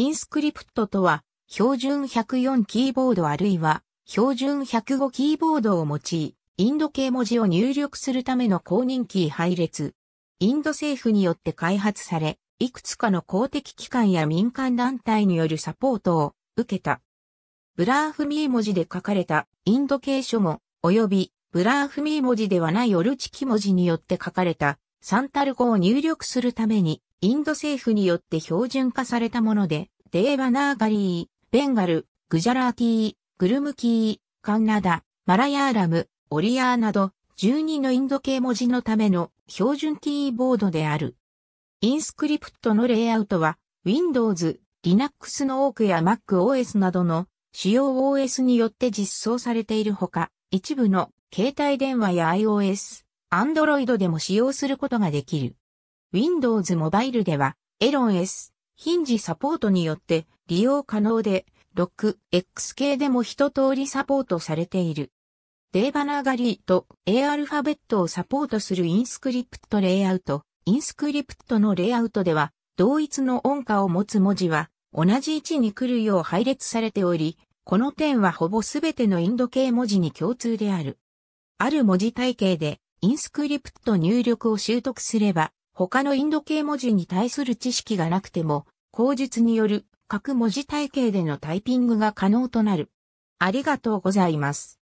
インスクリプトとは、標準104キーボードあるいは、標準105キーボードを用い、インド系文字を入力するための公認キー配列。インド政府によって開発され、いくつかの公的機関や民間団体によるサポートを受けた。ブラーフミー文字で書かれたインド系書語、及びブラーフミー文字ではないオルチキ文字によって書かれたサンタル語を入力するために、インド政府によって標準化されたもので、デーバナーガリー、ベンガル、グジャラーティー、グルムキー、カンナダ、マラヤーラム、オリアーなど、12のインド系文字のための標準キーボードである。インスクリプトのレイアウトは、Windows、Linux の多くや MacOS などの主要 OS によって実装されているほか、一部の携帯電話や iOS、Android でも使用することができる。Windows モバイルでは、エロン S、ヒンジサポートによって利用可能で、6X 系でも一通りサポートされている。デーバナーガリーと A アルファベットをサポートするインスクリプトレイアウト。インスクリプトのレイアウトでは、同一の音価を持つ文字は、同じ位置に来るよう配列されており、この点はほぼすべてのインド系文字に共通である。ある文字体系で、インスクリプト入力を習得すれば、他のインド系文字に対する知識がなくても、口述による各文字体系でのタイピングが可能となる。ありがとうございます。